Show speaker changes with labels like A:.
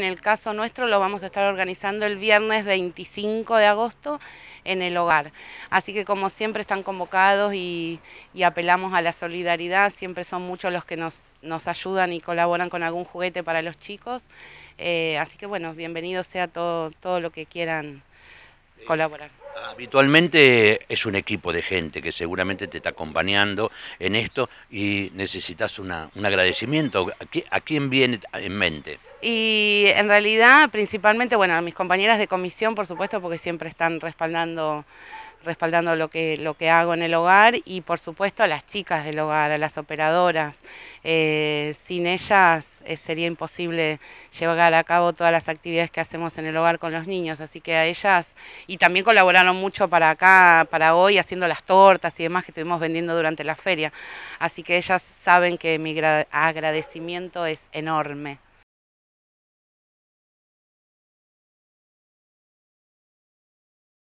A: En el caso nuestro lo vamos a estar organizando el viernes 25 de agosto en el hogar. Así que como siempre están convocados y, apelamos a la solidaridad, siempre son muchos los que nos, ayudan y colaboran con algún juguete para los chicos. Eh, así que bueno, bienvenido sea todo, todo lo que quieran eh, colaborar.
B: Habitualmente es un equipo de gente que seguramente te está acompañando en esto y necesitas un agradecimiento. ¿A quién viene en mente?
A: y en realidad principalmente, bueno, a mis compañeras de comisión, por supuesto, porque siempre están respaldando respaldando lo que, lo que hago en el hogar y por supuesto a las chicas del hogar, a las operadoras. Eh, sin ellas eh, sería imposible llevar a cabo todas las actividades que hacemos en el hogar con los niños, así que a ellas, y también colaboraron mucho para acá, para hoy, haciendo las tortas y demás que estuvimos vendiendo durante la feria, así que ellas saben que mi agradecimiento es enorme.